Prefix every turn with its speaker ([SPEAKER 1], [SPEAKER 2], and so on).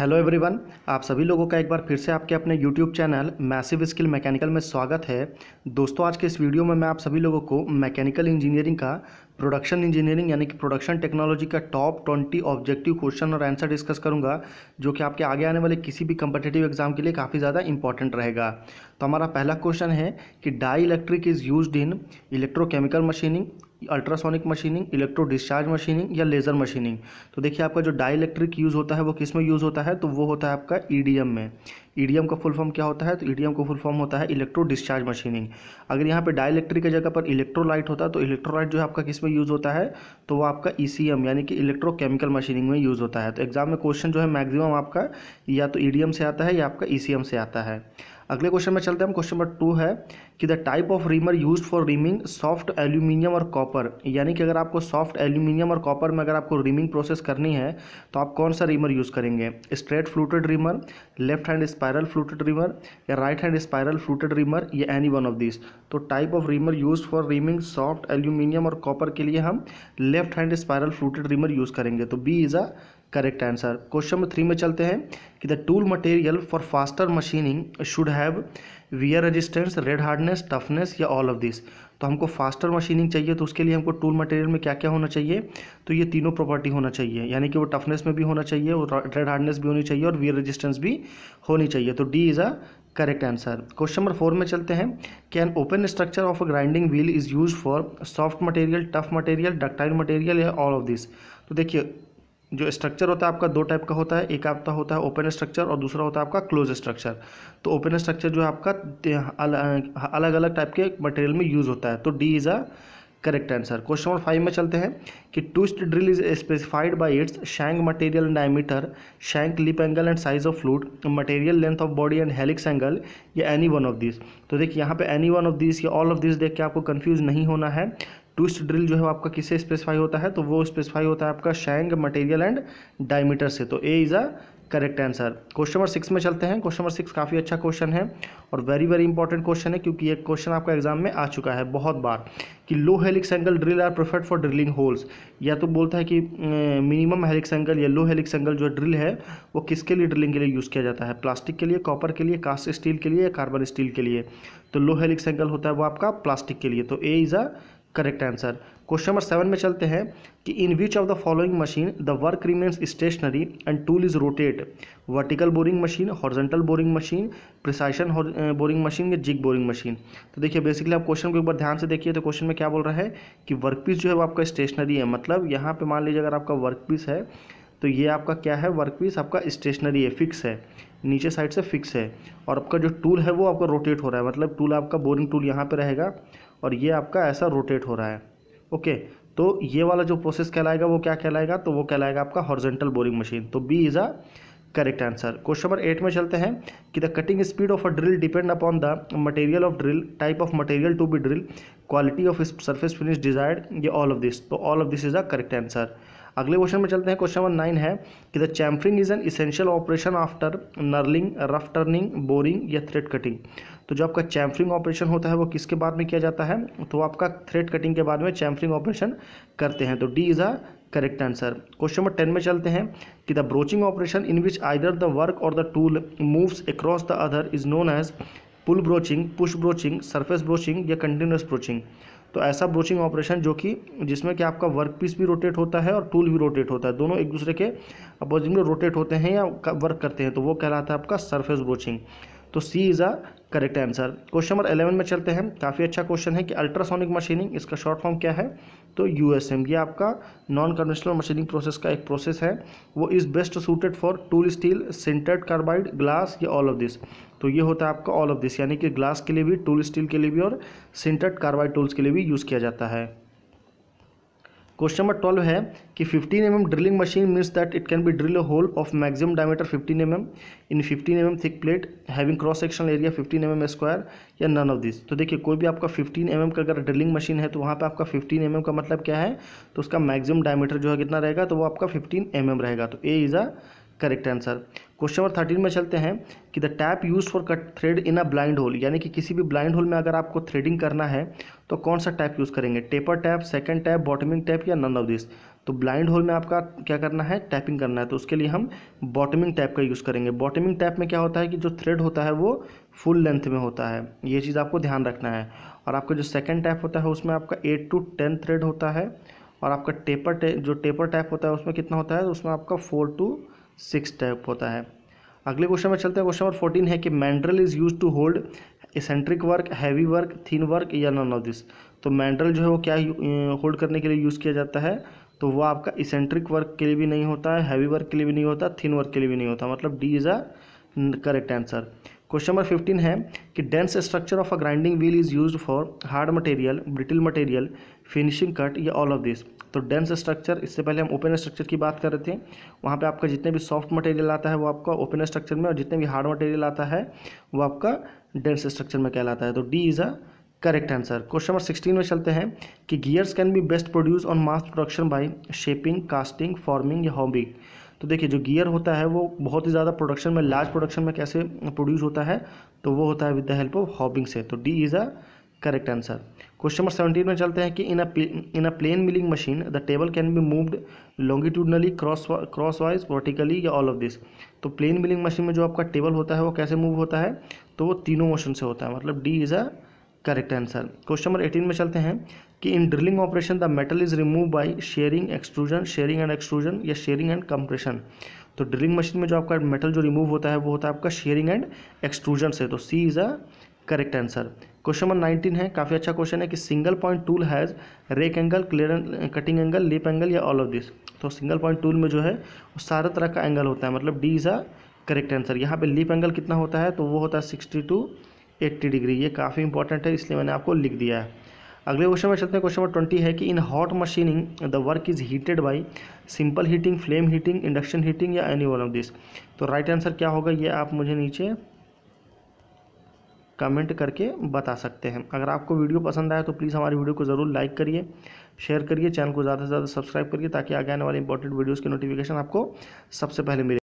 [SPEAKER 1] hello everyone आप सभी लोगों का एक बार फिर से आपके अपने YouTube channel massive skill mechanical में स्वागत है दोस्तों आज के इस वीडियो में मैं आप सभी लोगों को मैकेनिकल इंजीनियरिंग का प्रोडक्शन इंजीनियरिंग यानी कि प्रोडक्शन टेक्नोलॉजी का टॉप ट्वेंटी ऑब्जेक्टिव क्वेश्चन और आंसर डिस्कस करूंगा जो कि आपके आगे आने वाले किसी भी कम्पटेटिव एग्जाम के लिए काफ़ी ज़्यादा इंपॉर्टेंट रहेगा तो हमारा पहला क्वेश्चन है कि dielectric is use in electrochemical machining ultrasonic machining electro discharge machining या लेज़र मशीनिंग तो देखिए आपका जो डाइलेक्ट्रिक यूज़ होता है वो किस में यूज़ होता है तो वो होता है आपका ई e में ई e का फुल फॉर्म क्या होता है तो ई e का फुल फॉर्म होता है इलेक्ट्रो डिस्चार्ज मशीनिंग अगर यहाँ पे डाइलेक्ट्रिक की जगह पर इलेक्ट्रोलाइट होता है तो इलेक्ट्रोलाइट जो है आपका किस में यूज़ होता है तो वो आपका ई यानी कि इलेक्ट्रोकेमिकल मशीनिंग में यूज़ होता है तो एग्जाम में क्वेश्चन जो है मैगजिमम आपका या तो ई से आता है या आपका ई से आता है अगले क्वेश्चन में चलते हैं हम क्वेश्चन नंबर टू है कि the type of reamer use for reaming soft aluminium और कॉपर यानी कि अगर आपको सॉफ्ट एल्यूमिनियम और कॉपर में अगर आपको रीमिंग प्रोसेस करनी है तो आप कौन सा रीमर यूज़ करेंगे straight fluted reamer left hand spiral fluted reamer या right hand spiral fluted reamer या एनी वन ऑफ दिस तो type of reamer use for reaming soft aluminium और कॉपर के लिए हम left hand spiral fluted reamer use करेंगे तो B is a correct answer question number three में चलते हैं कि the tool material for faster machining should have wear resistance red hardness toughness या ऑल ऑफ दिस तो हमको फास्टर मशीनिंग चाहिए तो उसके लिए हमको टूल मटेरियल में क्या क्या होना चाहिए तो ये तीनों प्रॉपर्टी होना चाहिए यानी कि वो टफनेस में भी होना चाहिए और रेड हार्डनेस भी होनी चाहिए और वियर रजिस्टेंस भी होनी चाहिए तो D is a correct answer question number four में चलते हैं can open structure of a grinding wheel is use for soft material tough material ductile material या ऑल ऑफ दिस तो देखिए जो स्ट्रक्चर होता है आपका दो टाइप का होता है एक आपका होता है ओपन स्ट्रक्चर और दूसरा होता है आपका क्लोज स्ट्रक्चर तो ओपन स्ट्रक्चर जो है आपका अलग अलग टाइप के मटेरियल में यूज़ होता है तो D is a correct answer question number five में चलते हैं कि twist drill is specified by its shank material and diameter shank lip angle and size of flute material length of body and helix angle या any one of this तो देखिए यहाँ पे any one of this या all of this देख के आपको confuse नहीं होना है ट्विस्ट ड्रिल जो है आपका किससे स्पेसिफाई होता है तो वो स्पेसिफाई होता है आपका शैंग मटेरियल एंड डायमीटर से तो A is a correct answer question number six में चलते हैं क्वेश्चन नंबर सिक्स काफ़ी अच्छा क्वेश्चन है और वेरी वेरी इंपॉर्टेंट क्वेश्चन है क्योंकि ये क्वेश्चन आपका एग्जाम में आ चुका है बहुत बार कि low helix angle drill are preferred for drilling holes या तो बोलता है कि मिनिमम हेलिक्स एंगल या लो हेलिक्स एंगल जो ड्रिल है वो किसके लिए ड्रिलिंग के लिए यूज़ किया जाता है प्लास्टिक के लिए कॉपर के लिए कास्ट स्टील के लिए या कार्बन स्टील के लिए तो लो हेलिक्स एंगल होता है वो आपका प्लास्टिक के लिए तो A is a correct answer question number seven में चलते हैं कि in which of the following machine the work remains stationary and tool is rotate vertical boring machine horizontal boring machine precision boring machine या jig boring machine तो देखिए basically आप question को एक बार ध्यान से देखिए तो क्वेश्चन में क्या बोल रहा है कि वर्क पीस जो है वो आपका स्टेशनरी है मतलब यहाँ पर मान लीजिए अगर आपका वर्क पीस है तो ये आपका क्या है वर्क पीस आपका स्टेशनरी है फिक्स है नीचे साइड से फिक्स है और आपका जो टूल है वो आपका रोटेट हो रहा है मतलब टूल आपका बोरिंग टूल यहाँ पर रहेगा और ये आपका ऐसा रोटेट हो रहा है ओके तो ये वाला जो प्रोसेस कहलाएगा वो क्या कहलाएगा तो वो कहलाएगा आपका हॉर्जेंटल बोरिंग मशीन तो B is a correct answer question number eight में चलते हैं कि the cutting speed of a drill depend upon the material of drill type of material to be drill quality of surface finish desired ये all of this तो all of this is a correct answer अगले question में चलते हैं question number nine है कि the chamfering is an essential operation after knurling rough turning boring या thread cutting तो जो आपका चैम्फरिंग ऑपरेशन होता है वो किसके बाद में किया जाता है तो आपका थ्रेड कटिंग के बाद में चैम्फरिंग ऑपरेशन करते हैं तो D is a correct answer question number ten में चलते हैं कि the broaching operation in which either the work or the tool moves across the other is known as pull broaching push broaching surface broaching या continuous broaching तो ऐसा broaching operation जो कि जिसमें कि आपका वर्क पीस भी रोटेट होता है और टूल भी रोटेट होता है दोनों एक दूसरे के अपोजिट में रोटेट होते हैं या वर्क करते हैं तो वो कहलाता है आपका सरफेस ब्रोचिंग तो C is a correct answer question number eleven में चलते हैं काफ़ी अच्छा क्वेश्चन है कि अल्ट्रासोनिक मशीनिंग इसका शॉर्ट फॉर्म क्या है तो यूएसएम ये आपका नॉन कन्वेंशनल मशीनिंग प्रोसेस का एक प्रोसेस है वो is best suited for tool steel sintered carbide glass या ऑल ऑफ दिस तो ये होता है आपका ऑल ऑफ दिस यानी कि ग्लास के लिए भी टूल स्टील के लिए भी और सिंटेड कार्बाइड टूल्स के लिए भी यूज़ किया जाता है क्वेश्चन नंबर ट्वेल्व है कि 15 M drilling machine means that it can be drill a hole of maximum diameter 15 M in 15 M thick plate having cross section area 15 M square या none of this तो देखिए कोई भी आपका 15 M का अगर ड्रिलिंग मशीन है तो वहाँ पर आपका 15 एम का मतलब क्या है तो उसका मैक्सिमम डायमीटर जो है कितना रहेगा तो वो आपका फिफ्टीन एम mm रहेगा तो A is a correct answer question number thirteen में चलते हैं कि the tap use for cut thread in a blind hole यानी कि किसी भी ब्लाइंड होल में अगर आपको थ्रेडिंग करना है तो कौन सा टैप यूज़ करेंगे taper tap second tap bottoming tap या नन ऑफ दिस तो ब्लाइंड होल में आपका क्या करना है टैपिंग करना है तो उसके लिए हम बॉटमिंग टैप का यूज़ करेंगे बॉटमिंग टैप में क्या होता है कि जो थ्रेड होता है वो फुल लेंथ में होता है ये चीज़ आपको ध्यान रखना है और आपका जो सेकेंड टैप होता है उसमें आपका एट टू टेन थ्रेड होता है और आपका टेपर टे, जो टेपर टैप होता है उसमें कितना होता है उसमें आपका फोर टू सिक्स टाइप होता है अगले क्वेश्चन में चलते हैं क्वेश्चन नंबर फोर्टीन है कि mandrel is use to hold eccentric work heavy work thin work या नन ऑफ दिस तो मैंड्रल जो है वो क्या होल्ड करने के लिए यूज़ किया जाता है तो वह आपका इसेंट्रिक वर्क के लिए भी नहीं होता है हैवी वर्क के लिए भी नहीं होता थिन वर्क के लिए भी नहीं होता मतलब D is a correct answer question number fifteen है कि dense structure of a grinding wheel is use for hard material brittle material finishing cut या ऑल ऑफ दिस तो डेंस स्ट्रक्चर इससे पहले हम ओपन स्ट्रक्चर की बात कर रहे थे वहाँ पे आपका जितने भी सॉफ्ट मटेरियल आता है वो आपका ओपन स्ट्रक्चर में और जितने भी हार्ड मटेरियल आता है वो आपका डेंस स्ट्रक्चर में कहलाता है तो D is a correct answer question number sixteen में चलते हैं कि gears can be best produce on mass production by shaping casting forming या हॉबिंग तो देखिए जो गियर होता है वो बहुत ही ज़्यादा प्रोडक्शन में लार्ज प्रोडक्शन में कैसे प्रोड्यूस होता है तो वो होता है with the help of hobbing से तो D is a correct answer question number seventeen में चलते हैं कि in a in a plain milling machine the table can be moved longitudinally cross crosswise vertically या ऑल ऑफ दिस तो plain milling machine में जो आपका table होता है वो कैसे मूव होता है तो वो तीनों मोशन से होता है मतलब D is a correct answer question number eighteen में चलते हैं कि in drilling operation the metal is remove by shearing extrusion shearing and extrusion या शेयरिंग एंड कंप्रेशन तो ड्रिलिंग मशीन में जो आपका मेटल जो रिमूव होता है वो होता है आपका शेयरिंग एंड एक्सट्रूजन से तो C is a correct answer question number nineteen है काफ़ी अच्छा क्वेश्चन है कि single point tool has rake angle clear cutting angle lip angle या ऑल ऑफ दिस तो सिंगल पॉइंट टूल में जो है वो सारा तरह का एंगल होता है मतलब D is a correct answer यहाँ पे लिप एंगल कितना होता है तो वो होता है सिक्सटी टू एट्टी डिग्री ये काफ़ी इंपॉर्टेंट है इसलिए मैंने आपको लिख दिया है अगले क्वेश्चन में चलते हैं क्वेश्चन नंबर ट्वेंटी है कि in hot machining the work is heated by simple heating flame heating induction heating या एनी वन ऑफ दिस तो राइट right आंसर क्या होगा ये आप मुझे नीचे कमेंट करके बता सकते हैं अगर आपको वीडियो पसंद आया तो प्लीज़ हमारी वीडियो को ज़रूर लाइक करिए शेयर करिए चैनल को ज़्यादा से ज़्यादा सब्सक्राइब करिए ताकि आगे आने वाले इंपॉर्टेंट वीडियोज़ की नोटिफिकेशन आपको सबसे पहले मिले